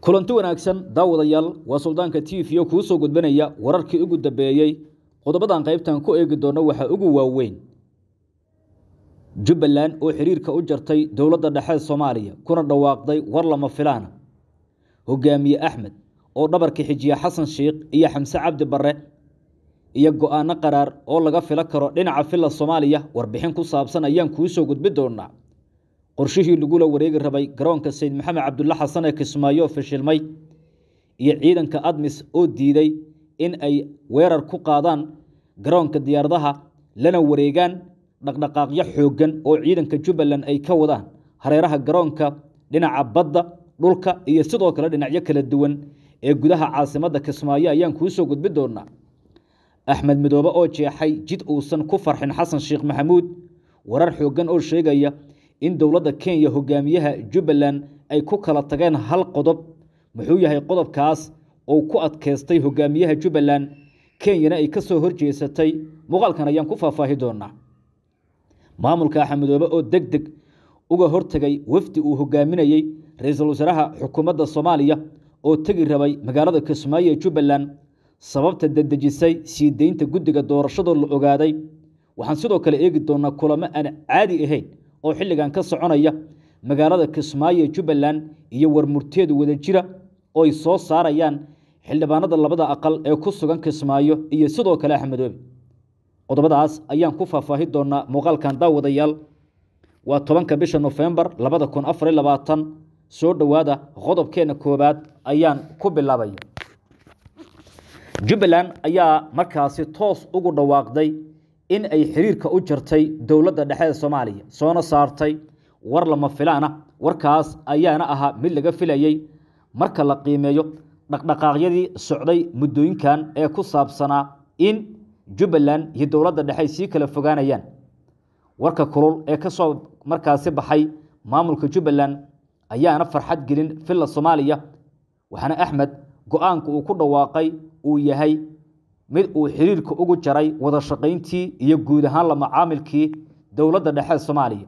kulanti wanaagsan daawadayaal waa suldaanka t v tiifiyo kuu soo gudbinaya wararkii ugu dambeeyey qodobadan qaybtan ku eegi doonno waxaa ugu waaweyn jubbaland oo xiriirka u jartay dowladda dhexeed soomaaliya kuna dhawaaqday war lama filaana hogaamiye axmed oo dhabarka xijiya xasan sheikh iyo xamse cabdi barre iyo go-aano qaraar oo laga filo karo dhinaca filla soomaaliya warbixin ku saabsan ayaan kuu soo gudbi doonaa qorshihii lagula wareegi rabay garoonka sayid maxamed cabdulla xasan ee kismaayo fashilmay iyo ciidanka admis oo diiday in ay weerar ku qaadaan garoonka diyaaradaha lana wareegaan dhaqdhaqaaqyo xooggan oo ciidanka jubbaland ay ka wadaan hareeraha garoonka dhinaca badda dhulka iyo sidoo kale dhinacyo kala duwan ee gudaha caasimadda kismaayo ayaan kuu soo gudbi doonaa axmed midoobe oo jeexay jid uusan ku farxin xasan sheekh maxamuud warar xooggan oo sheegaya in dowladda kenya hogaamiyaha jubbaland ay ku kala tageen hal qodob muxuu yahay qodobkaas uu ku adkaystay hogaamiyaha jubbaland kenyana ay ka soo horjeesatay muuqaalkan ayaan ku faahfaahi doonaa maamulka xamadoobe oo deg deg uga hortegay wafdi uu hogaaminayey ra-iisul wasaaraha xukuumadda soomaaliya oo tegi rabay magaalada kismaayo ee jubbaland sababta dadejisay sii deynta guddiga doorashadoo la ogaaday waxaan sidoo kale eegi doonaa kulamo aan caadi ahayn oo xilligan ka soconaya magaalada kismaayo ee jubbaland iyo warmurteedu wada jira oo ay soo saarayaan xildhibaanada labada aqal ee ku sugan kismaayo iyo sidoo kale axmedoobe qodobadaas ayaan ku faahfaahi doonaa muuqaalkan daawadayaal waa tobanka bisha nofembar labada kun afar iyo labaatan soo dhowaada qodobkeenna koowaad ayaan ku bilaabaya jubbaland ayaa markaasi toos ugu dhawaaqday in ay xiriirka u jartay dowladda dhexeeda soomaaliya soona saartay war lama filaana warkaas ayaana ahaa mid laga filayay marka la qiimeeyo dhaqdhaqaaqyadii socday muddooyinkan ee ku saabsanaa in jubbaland iyo dowladda dhexe sii kala fogaanayaan warka kulul ee ka soo markaasi baxay maamulka jubbaland ayaana farxad gelin villa soomaaliya waxaana axmed go-aanka uu ku dhawaaqay uu yahay mid uu xiriirka ugu jaray wada shaqayntii iyo guud ahaan la macaamilkii dowladda dhexeed soomaaliya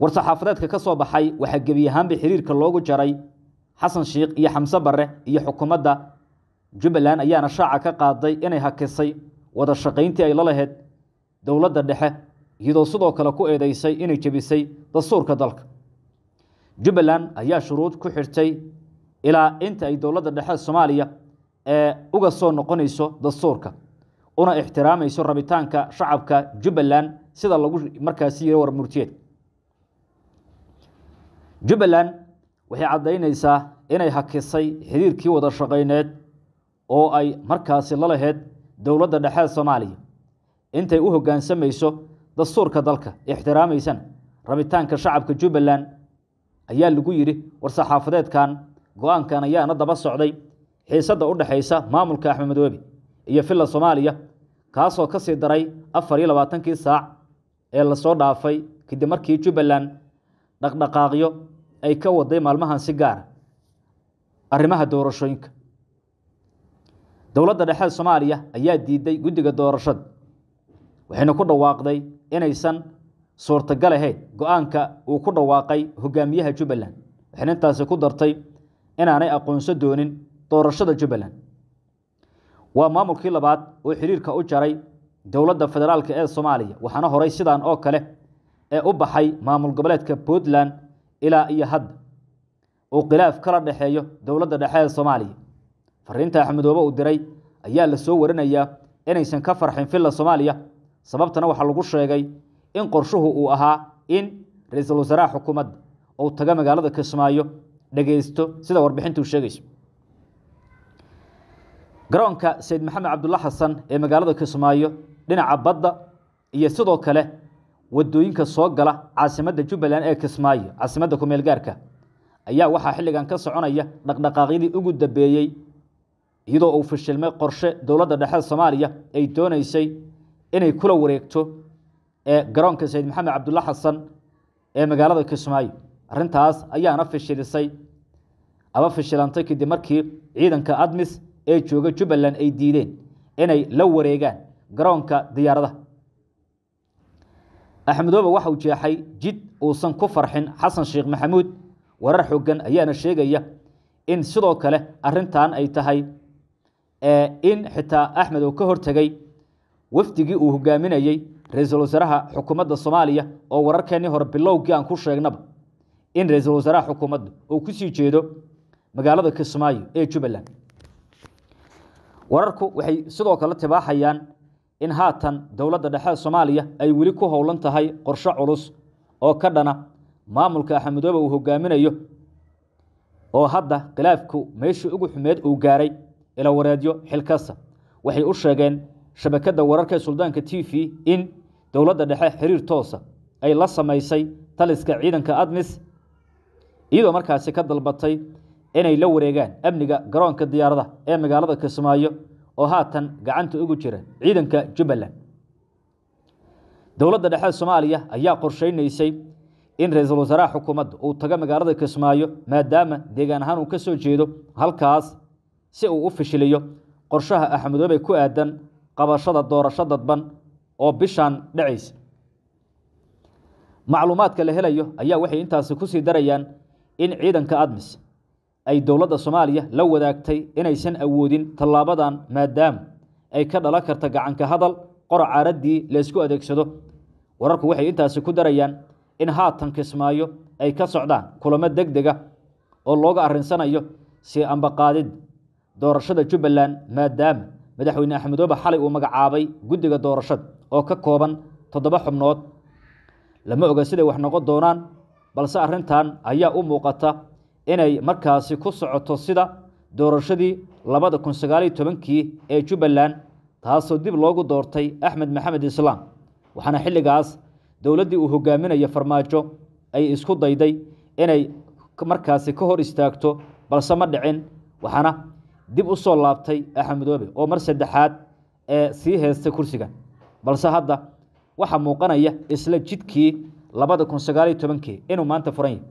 war-saxaafadeedka ka soo baxay waxaa gebi ahaanba xiriirka loogu jaray xasan shiikh iyo xamse bare iyo xukuumadda jubbaland ayaana shaaca ka qaaday inay hakisay wada shaqayntii ay la laheyd dowladda dhexe iyadoo sidoo kale ku eedeysay inay jebisay dastuurka dalka jubbaland ayaa shuruud ku xirtay ilaa inta ay dowladda dhexe soomaaliya ee uga soo noqonayso dastuurka una ixtiraamayso rabitaanka shacabka jubbaland sida lagu markaasi yiri war murtiyeed jubbaland waxay caddaynaysaa inay hakisay xiriirkii wada shaqayneed oo ay markaasi la laheyd dowladda dhexeed soomaaliya intay u hoggaansamayso dastuurka dalka ixtiraamaysan rabitaanka shacabka jubbaland ayaa lagu yidhi war saxaafadeedkan go-aankan ayaana daba socday xiisadda u dhexaysa maamulka axmed madoobi iyo filla soomaaliya kaasoo ka sii daray afar iyo labaatankii saac ee lasoo dhaafay kadib markii jubbaland dhaqdhaqaaqyo ay ka waday maalmahan si gaara ah. arrimaha doorashooyinka dowladda dhexe soomaaliya ayaa diiday guddiga doorashada waxayna ku dhawaaqday inaysan suurtagal ahayn go-aanka uu ku dhawaaqay hogaamiyaha jubbaland waxayna intaasi ku dartay inaanay aqoonso doonin doorashada jubbaland waa maamulkii labaad oo xiriirka u jaray dowladda federaalk ee soomaaliya waxaana horay sidaan oo kale ee u baxay maamul goboleedka puntland ilaa iyo hadda uu khilaaf kala dhexeeyo dowladda dhexe ee soomaaliya fariinta axmedoobe uu diray ayaa la soo warinayaa inaysan ka farxin filla soomaaliya sababtana waxaa lagu sheegay in qorshuhu uu ahaa in ra-iisul wasaaraha xukuumadda uu tago magaalada kismaayo dhegaysto sida warbixintuu sheegayso garoonka sayd maxamed cabdulla xasan ee magaalada kismaayo dhinaca badda iyo sidoo kale wadooyinka soo gala caasimadda jubbaland ee kismaayo caasimadda kumeelgaarka ayaa waxaa xilligan ka soconaya dhaqdhaqaaqyadii ugu dambeeyey iyadoo uu fashilmay qorshe dowladda dhexe soomaaliya ay doonaysay inay kula wareegto ee garoonka sayid maxamed cabdulla xasan ee magaalada kismaayo arrintaas ayaana fishilisay aba fishilantay kadib markii ciidanka admis ee jooga jubbaland ay diideen inay la wareegaan garoonka diyaaradaha axmedooba waxa uu jeexay jid uusan ku farxin xasan sheekh maxamuud warar xoogan ayaana sheegaya in sidoo kale arintan ay tahay in xitaa axmed oo ka hortegay wafdigii uu hogaaminayey ra-iisul wasaaraha xukuumadda soomaaliya oo wararkeennii hore bilowgii aan ku sheegnaba in ra-iisul wasaaraha xukuumadda uu ku sii jeedo magaalada kismaayo ee jubbaland wararku waxay sidoo kale tibaaxayaan in haatan dowladda dhexe soomaaliya ay weli ku howlan tahay qorsho culus oo ka dhana maamulka axmedoobe uu hogaaminayo oo hadda khilaafku meeshii ugu xumeed uu gaaray ila wareedyo xilkasta waxay u sheegeen shabakadda wararka ee suldaanka t v in dowladda dhexe xiriir toosa ay la samaysay taliska ciidanka admis iyadoo markaasi ka dalbatay inay la wareegaan amniga garoonka diyaaradaha ee magaalada kismaayo oo haatan gacanta ugu jira ciidanka jubbaland dowladda dhexe soomaaliya ayaa qorsheynaysay in ra-iisul wasaaraha xukuumadda uu tago magaalada kismaayo maadaama deegaan ahaan uu ka soo jeedo halkaas si uu u fishiliyo qorshaha axmedoobe ku aadan qabashada doorasho dadban oo bishaan dhacaysa macluumaadka la helayo ayaa waxay intaasi ku sii darayaan in ciidanka admis ay dowladda soomaaliya la wadaagtay inaysan awoodin tallaabadan maadaama ay ka dhalan karta gacanka hadal qora caaraddii laysku adeegsado wararku waxay intaasi ku darayaan in haatan kismaayo ay ka socdaan kulamo deg dega ah oo looga arrinsanayo si ambaqaadid doorashada jubbaland maadaama madaxweyne axmedoobe xalay uu magacaabay guddiga doorashada oo ka kooban toddoba xubnood lama oga siday wax noqon doonaan balse arrintan ayaa u muuqata inay markaasi ku socoto sida doorashadii labada kun sagaal iyo tobankii ee jubbaland taasoo dib loogu doortay axmed maxamed islaam waxaana xilligaas dowladdii uu hogaaminayo farmaajo ay isku dayday inay markaasi ka hor istaagto balse ma dhicin waxaana dib u soo laabtay axmedoobe oo mar saddexaad ee sii heystay kursigan balse hadda waxaa muuqanaya isla jidkii labada kun sagaal iyo tobankii inuu maanta furan yahy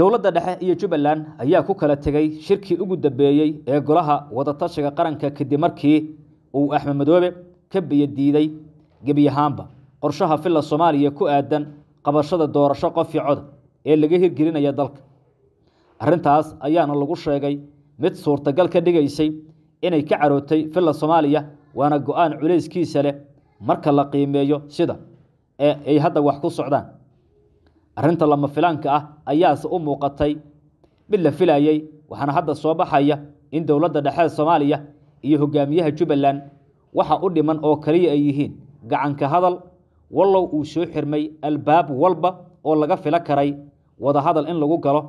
dowladda dhexe iyo jubbaland ayaa ku kala tegay shirkii ugu dambeeyey ee golaha wadatashiga qaranka kadib markii uu axmed madoobe ka biyadiiday gebi ahaanba qorshaha filla soomaaliya ku aadan qabashada doorasho qofii cod ee laga hirgelinaya dalka arrintaas ayaana lagu sheegay mid suurtagal ka dhigaysay inay ka carootay filla soomaaliya waana go-aan culayskiisa leh marka la qiimeeyo sida ee ay hadda wax ku socdaan arinta lama filaanka ah ayaase u muuqatay mid la filayey waxaana hadda soo baxaya in dowladda dhexe soomaaliya iyo hogaamiyaha jubbaland waxa u dhiman oo kaliya ay yihiin gacanka hadal wallow uu soo xirmay albaab walba oo laga filo karay wada hadal in lagu galo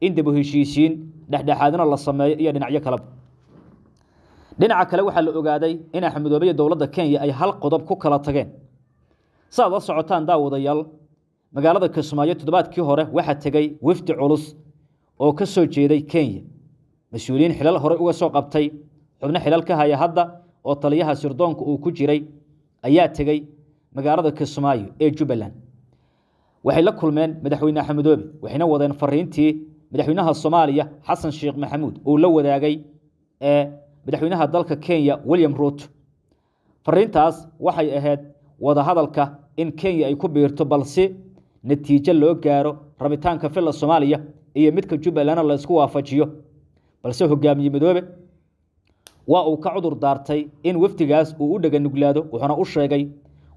in dib u heshiisiin dhexdhexaadina la sameeyo iyo dhinacyo kaleba dhinaca kale waxaa la ogaaday in axmedoobiya dowladda kenya ay hal qodob ku kala tageen saaad la socotaan daawadayaal magaalada kismaayo toddobaadkii hore waxaa tegay wafdi culus oo ka soo jeeday kenya mas-uuliyiin xilal horey uga soo qabtay xubno xilal ka haya hadda oo taliyaha sirdoonka uu ku jiray ayaa tegay magaalada kismaayo ee jubbaland waxay la kulmeen madaxweyne axmedoobe waxayna wadeen fariintii madaxweynaha soomaaliya xasan sheekh maxamuud uu la wadaagay ee madaxweynaha dalka kenya william ruut fariintaas waxay ahayd wadahadalka in kenya ay ku biirto balse natiijo loo gaaro rabitaanka filla soomaaliya iyo midka jubbalana laysku waafajiyo balse hogaamiye madoobe waa uu ka cudur daartay in wafdigaas uu u dhega nuglaado wuxuuna u sheegay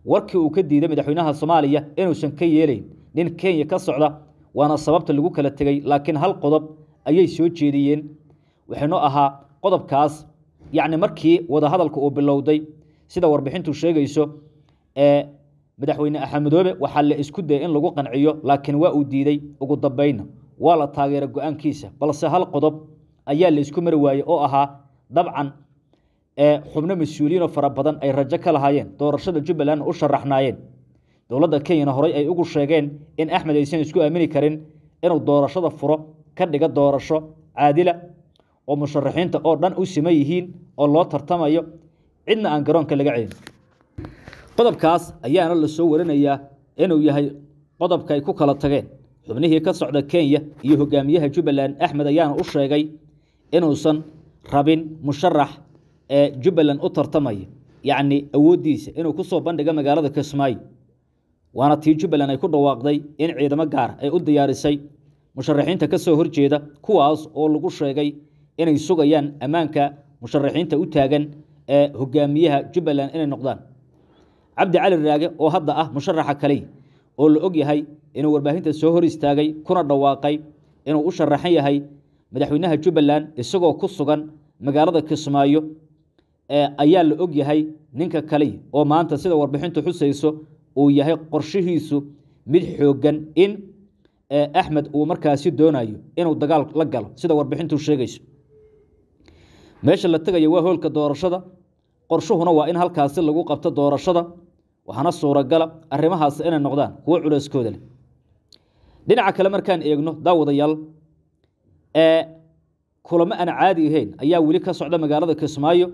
warkii uu ka diiday madaxweynaha soomaaliya inuusan ka yeelayn nin kenya ka socda waana sababta lagu kala tegey laakiin hal qodob ayay soo jeediyeen waxaynu ahaa qodobkaas yacni markii wadahadalka uu bilowday sida warbixintu sheegayso ee madaxweyne axamedoobe waxaa la isku dayay in lagu qanciyo laakiin waa uu diiday ugu dambayna waa la taageeray go-aankiisa balse hal qodob ayaa la isku mari waayey oo ahaa dabcan ee xubno mas-uuliyiinoo fara badan ay rajo ka lahaayeen doorashada jubbaland u sharaxnaayeen dowladda kenyana horey ay ugu sheegeen in axmed aysan isku aamini karin inuu doorashada furo ka dhiga doorasho caadila oo musharaxiinta oo dhan u siman yihiin oo loo tartamayo cidna aan garoonka laga celin qodobkaas ayaana la soo warinayaa inuu yahay qodobka ay ku kala tageen xubnihii ka socda kenya iyo hogaamiyaha jubbaland axmed ayaana u sheegay inuusan rabin musharax ee jubbaland u tartamaya yacni awooddiisa inuu ku soo bandhigo magaalada kismaayo waana tii jubbaland ay ku dhawaaqday in ciidamo gaar ay u diyaarisay musharaxiinta ka soo horjeeda kuwaas oo lagu sheegay inay sugayaan ammaanka musharaxiinta u taagan ee hogaamiyaha jubbaland inay noqdaan cabdi cali raage oo hadda ah musharaxa kaley oo la og yahay inuu warbaahinta soo hor istaagay kuna dhawaaqay inuu u sharaxan yahay madaxweynaha jubbaland isagoo ku sugan magaalada kismaayo ayaa la og yahay ninka kaley oo maanta sida warbixintu xusayso uu yahay qorshihiisu mid xooggan in axmed uu markaasi doonayo inuu dagaal la galo sida warbixintu sheegayso meesha la tegaya waa hoolka doorashada qorshuhuna waa in halkaasi lagu qabto doorashada waxaana suuragala arrimahaas inay noqdaan kuwo culayskooda leh dhinaca kale markaan eegno daawadayaal ee kulamo aan caadi ahayn ayaa weli ka socda magaalada kismaayo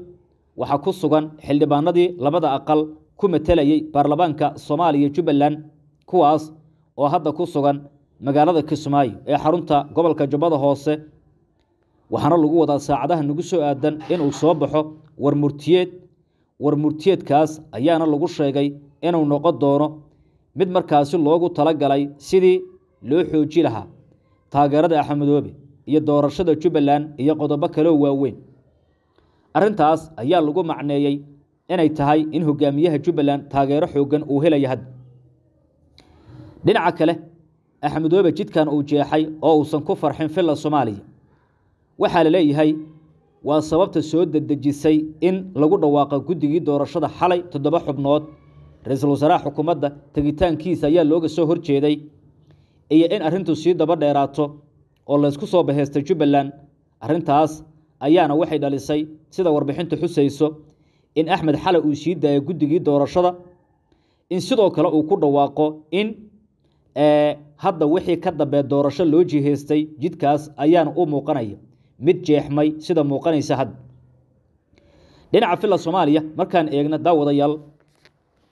waxaa ku sugan xildhibaanadii labada aqal ku matelayey baarlamaanka soomaaliya jubbaland kuwaas oo hadda ku sugan magaalada kismaayo ee xarunta gobolka jubbada hoose waxaana lagu wadaa saacadaha nagu soo aadan inuu soo baxo warmurtiyeed warmurtiyeedkaas ayaana lagu sheegay inuu noqon doono mid markaasi loogu tala galay sidii loo xooji lahaa taageerada axmedoobe iyo doorashada jubbaland iyo qodobo kaloo waaweyn arrintaas ayaa lagu macneeyey inay tahay in hogaamiyaha jubbaland taageero xooggan uu helaya hadda dhinaca kale axmedoobe jidkan uu jeexay oo uusan ku farxin filla soomaaliya waxaa la leeyahay waa sababta soo dedejisay in lagu dhawaaqo guddigii doorashada xalay toddoba xubnood ra-iisul wasaaraha xukuumadda tegitaankiisa ayaa looga soo horjeeday iyo in arrintu sii daba dheeraato oo laysku soo baheystay jubbaland arrintaas ayaana waxay dhalisay sida warbixintu xusayso in axmed xalay uu sii daayo guddigii doorashada in sidoo kale uu ku dhawaaqo in hadda wixii ka dambee doorasho loo jihaystay jidkaas ayaana u muuqanaya mid jeexmay sida muuqanaysa hadda dhinaca filla soomaaliya markaan eegna daawadayaal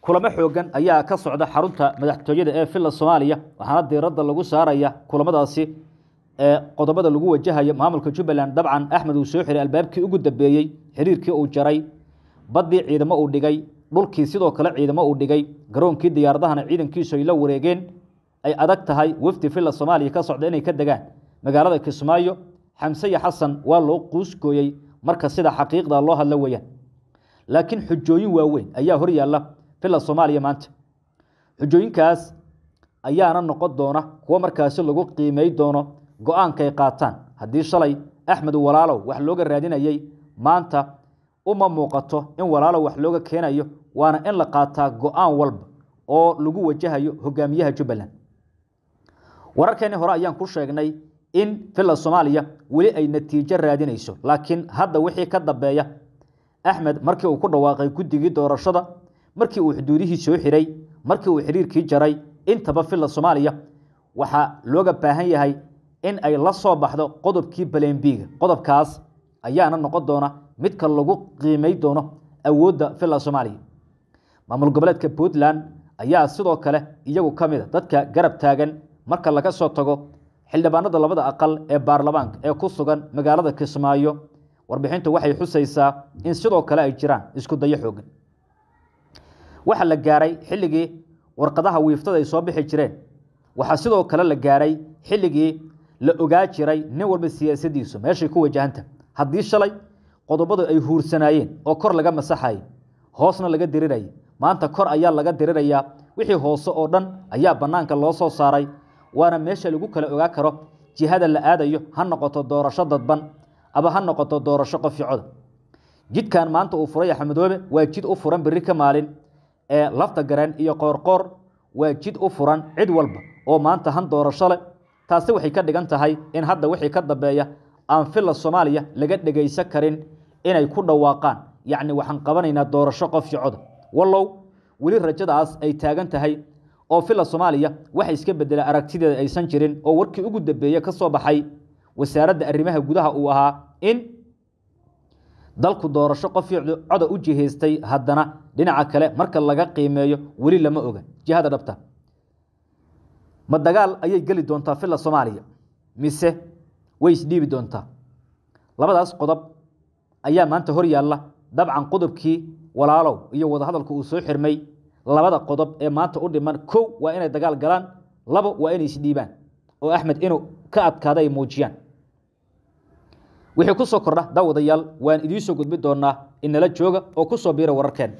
kulamo xooggan ayaa ka socda xarunta madaxtooyada ee filla soomaaliya waxaana diiradda lagu saaraya kulamadaasi ee qodobada lagu wajahayo maamulka jubbaland dabcan axmed uu soo xiray albaabkii ugu dambeeyey xiriirkii uu jaray baddii ciidamo uu dhigay dhulkii sidoo kale ciidamo uu dhigay garoonkii diyaaradahana ciidankiisu ay la wareegeen ay adag tahay wafdi fila soomaaliya ka socda inay ka degaan magaalada kismaayo xamse iyo xasan waa loo quusgooyey marka sida xaqiiqda loo hadla weeyaan laakiin xujooyin waaweyn ayaa hor yaalla filan soomaaliya maanta xujooyinkaas ayaana noqon doona kuwo markaasi lagu qiimay doono go-aankaay qaataan haddii shalay axmed walaalow wax looga raadinayay maanta uma muuqato in walaalow wax looga keenayo waana in la qaataa go-aan walba oo lagu wajahayo hogaamiyaha jubbaland wararkeeni hore ayaan ku sheegnay in villa soomaaliya weli ay natiijo raadinayso laakiin hadda wixii ka dambeeya axmed markii uu ku dhawaaqay guddigii doorashada markii uu xuduudihii soo xiray markii uu xiriirkii jaray intaba villa soomaaliya waxaa looga baahan yahay in ay la soo baxdo qodobkii balenbiiga qodobkaas ayaana noqon doona midka lagu qiimay doono awoodda villa soomaaliya maamul goboleedka puntland ayaa sidoo kale iyagu ka mid a dadka garab taagan marka laga soo tago xildhibaanada labada aqal ee baarlamaanka ee ku sugan magaalada kismaayo warbixintu waxay xusaysaa in sidoo kale ay jiraan isku dayo xoogan waxaa la gaaray xilligii warqadaha wiiftada ay soo bixi jireen waxaa sidoo kale la gaaray xilligii la ogaa jiray nin walba siyaasaddiisu meeshay ku wajahanta haddii shalay qodobadu ay huursanaayeen oo kor laga masaxayay hoosna laga dirirayay maanta kor ayaa laga dirirayaa wixii hoose oo dhan ayaa bannaanka loo soo saaray waana meesha lagu kala ogaa karo jihada la aadayo ha noqoto doorasho dadban aba ha noqoto doorasho qoficoda jidkan maanta uu furay axmedoobe waa jid u furan berri ka maalin ee lafta gareen iyo qoorqoor waa jid u furan cid walba oo maanta han doorasho leh taasi waxay ka dhigan tahay in hadda wixii ka dambeeya aan filla soomaaliya laga dhegaysan karin inay ku dhawaaqaan yacni waxaan qabanaynaa doorasho qof qoficoda wallow weli rajadaas ay taagan tahay oo fila soomaaliya waxay iska bedela aragtideeda aysan jirin oo warkii ugu dambeeye ka soo baxay wasaaradda arrimaha gudaha uu ahaa in dalku doorasho qofii coda u jihaystay haddana dhinaca kale marka laga qiimeeyo weli lama oga jihada dhabta ma dagaal ayay geli doontaa fila soomaaliya mise way isdhiibi doontaa labadaas qodob ayaa maanta hor yaalla dabcan qodobkii walaalow iyo wadahadalku uu soo xirmay labada qodob ee maanta u dhiman kow waa inay dagaal galaan labo waa inay isdhiibaan oo axmed inuu ka adkaada ay muujiyaan wixii ku soo kordha dawadayaal waan idiin soo gudbi doonaa inala jooga oo ku soo biira wararkeen